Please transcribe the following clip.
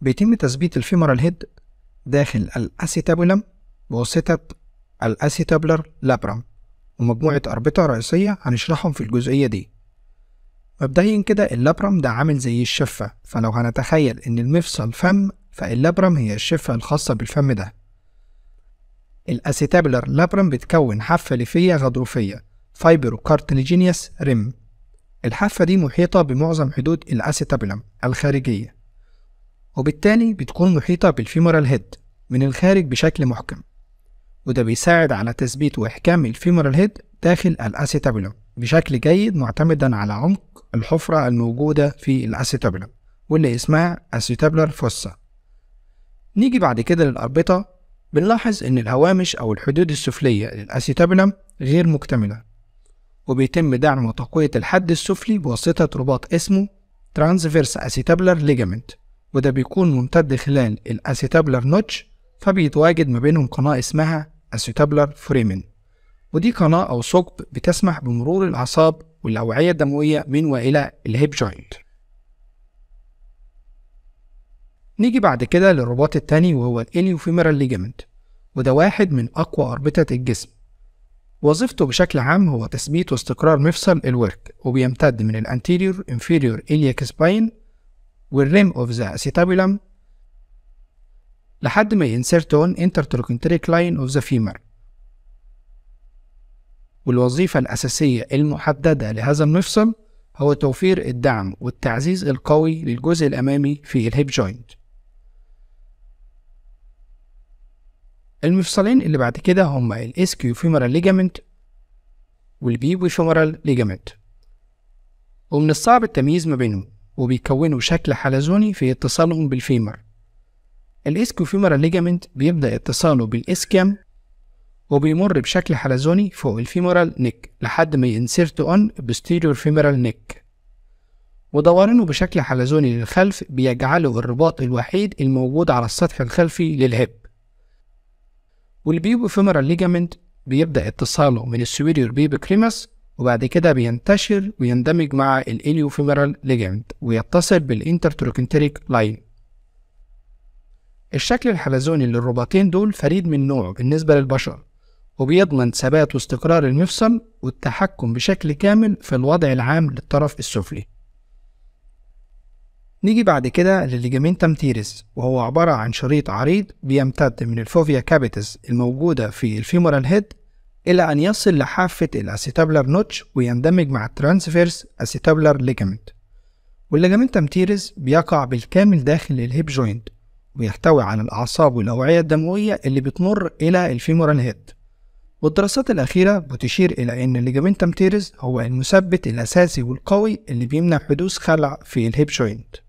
بيتم تثبيت الفيمورال هيد داخل الأسيتابولم بواسطة الأسيتابلر لابرم ومجموعة أربطة رئيسية هنشرحهم في الجزئية دي مبدئيا كده اللابرم ده عامل زي الشفة فلو هنتخيل إن المفصل فم فاللابرم هي الشفة الخاصة بالفم ده الأسيتابلر لابرم بتكون حافة ليفية غضروفية فايبرو كارتنيجينيوس ريم الحافة دي محيطة بمعظم حدود الأسيتابلم الخارجية وبالتالي بتكون محيطة بالفيمورال هيد من الخارج بشكل محكم وده بيساعد على تثبيت وإحكام الفيمورال هيد داخل الأسيتابلوم بشكل جيد معتمدا على عمق الحفرة الموجودة في الأسيتابلوم واللي اسمها أسيتابلر فوسا نيجي بعد كده للأربطة بنلاحظ إن الهوامش أو الحدود السفلية للأسيتابلوم غير مكتملة وبيتم دعم وتقوية الحد السفلي بواسطة رباط اسمه Transverse Acetabular ليجامنت وده بيكون ممتد خلال الاسيتابلر نوتش فبيتواجد ما بينهم قناة اسمها اسيتابلر فريمن ودي قناة أو ثقب بتسمح بمرور الأعصاب والأوعية الدموية من وإلى الهيب جوينت نيجي بعد كده للرباط التاني وهو الإليوفيمرال ليجامنت وده واحد من أقوى أربطة الجسم وظيفته بشكل عام هو تثبيت واستقرار مفصل الورك وبيمتد من الانتيريور انفيريور إلياك سباين والريم اوف ذا acetabulum لحد ما ينسرت on intertrochanteric لاين of the femur والوظيفة الأساسية المحددة لهذا المفصل هو توفير الدعم والتعزيز القوي للجزء الأمامي في الهيب جوينت المفصلين اللي بعد كده هما الاسكيو فيمورال ليجامنت والبيبو فيمورال ليجامنت ومن الصعب التمييز ما بينهم وبيكونوا شكل حلزوني في اتصالهم بالفيمر فيمر ليجامنت بيبدأ اتصاله بالاسكيام وبيمر بشكل حلزوني فوق الفيمورال نيك لحد ما ينسرت اون بستيريور فيمورال نيك ودورانه بشكل حلزوني للخلف بيجعله الرباط الوحيد الموجود على السطح الخلفي للهب والبيبو فيمورال ليجامنت بيبدأ اتصاله من السويريور بيبو كريمس وبعد كده بينتشر ويندمج مع الإليوفيمرال ليجامنت ويتصل بالإنترتروكنتريك لاين الشكل الحلزوني للرباطين دول فريد من نوعه بالنسبة للبشر وبيضمن ثبات واستقرار المفصل والتحكم بشكل كامل في الوضع العام للطرف السفلي نيجي بعد كده للليجامنتم تيريس وهو عبارة عن شريط عريض بيمتد من الفوفيا كابيتس الموجودة في الفيمورال هيد إلى أن يصل لحافة الأسيتابلر نوتش ويندمج مع الترانسفيرس أسيتابلر ليجامنت والليجامنت تيرز بيقع بالكامل داخل الهيب جوينت ويحتوي على الأعصاب والأوعية الدموية اللي بتمر إلى الفيمورال هيد والدراسات الأخيرة بتشير إلى أن الليجامنت تيرز هو المثبت الأساسي والقوي اللي بيمنع حدوث خلع في الهيب جوينت